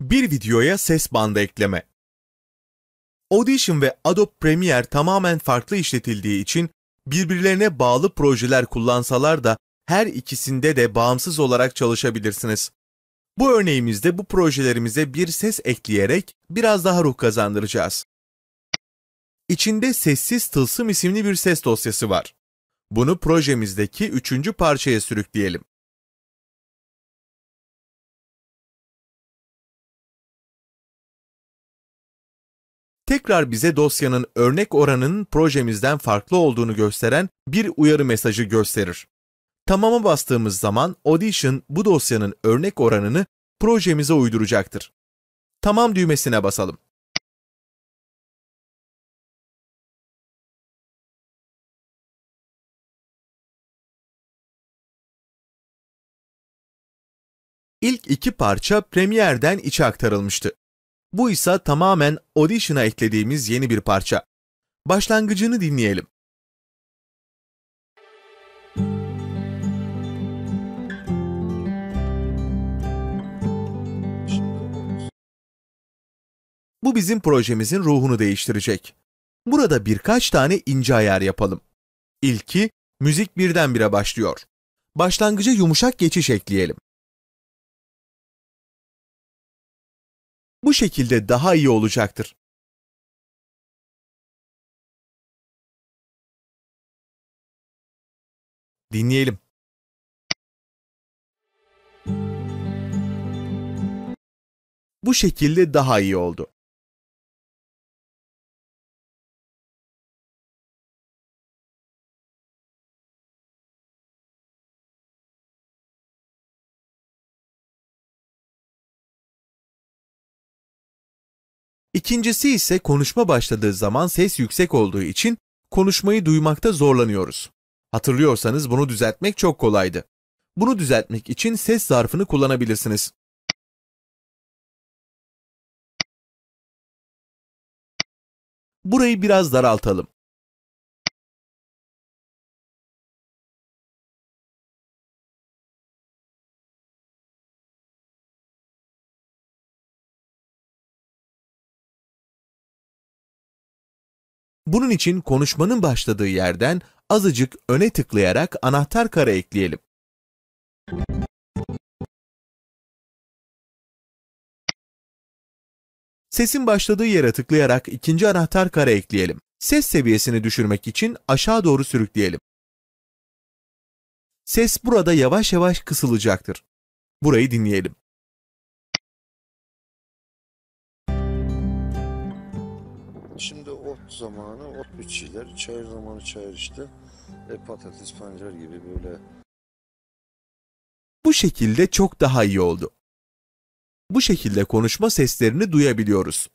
Bir videoya ses bandı ekleme. Audition ve Adobe Premiere tamamen farklı işletildiği için birbirlerine bağlı projeler kullansalar da her ikisinde de bağımsız olarak çalışabilirsiniz. Bu örneğimizde bu projelerimize bir ses ekleyerek biraz daha ruh kazandıracağız. İçinde sessiz tılsım isimli bir ses dosyası var. Bunu projemizdeki üçüncü parçaya sürükleyelim. tekrar bize dosyanın örnek oranının projemizden farklı olduğunu gösteren bir uyarı mesajı gösterir. Tamama bastığımız zaman Audition bu dosyanın örnek oranını projemize uyduracaktır. Tamam düğmesine basalım. İlk iki parça Premiere'den içe aktarılmıştı. Bu ise tamamen Audition'a eklediğimiz yeni bir parça. Başlangıcını dinleyelim. Bu bizim projemizin ruhunu değiştirecek. Burada birkaç tane ince ayar yapalım. İlki, müzik birdenbire başlıyor. Başlangıca yumuşak geçiş ekleyelim. bu şekilde daha iyi olacaktır. Dinleyelim. Bu şekilde daha iyi oldu. İkincisi ise konuşma başladığı zaman ses yüksek olduğu için konuşmayı duymakta zorlanıyoruz. Hatırlıyorsanız bunu düzeltmek çok kolaydı. Bunu düzeltmek için ses zarfını kullanabilirsiniz. Burayı biraz daraltalım. Bunun için konuşmanın başladığı yerden azıcık öne tıklayarak anahtar kare ekleyelim. Sesin başladığı yere tıklayarak ikinci anahtar kare ekleyelim. Ses seviyesini düşürmek için aşağı doğru sürükleyelim. Ses burada yavaş yavaş kısılacaktır. Burayı dinleyelim. Şimdi ot zamanı ot biçiler, çayır zamanı çayır işte. E, patates, pancar gibi böyle. Bu şekilde çok daha iyi oldu. Bu şekilde konuşma seslerini duyabiliyoruz.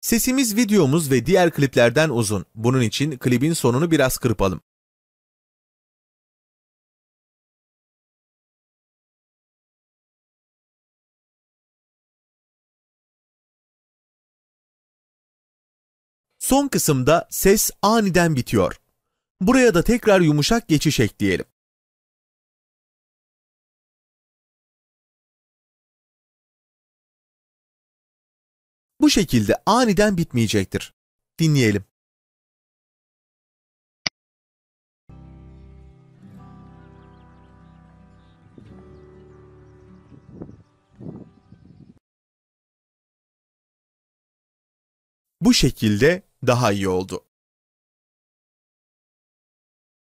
Sesimiz videomuz ve diğer kliplerden uzun. Bunun için klibin sonunu biraz kırpalım. Son kısımda ses aniden bitiyor. Buraya da tekrar yumuşak geçiş ekleyelim. Bu şekilde aniden bitmeyecektir. Dinleyelim. Bu şekilde daha iyi oldu.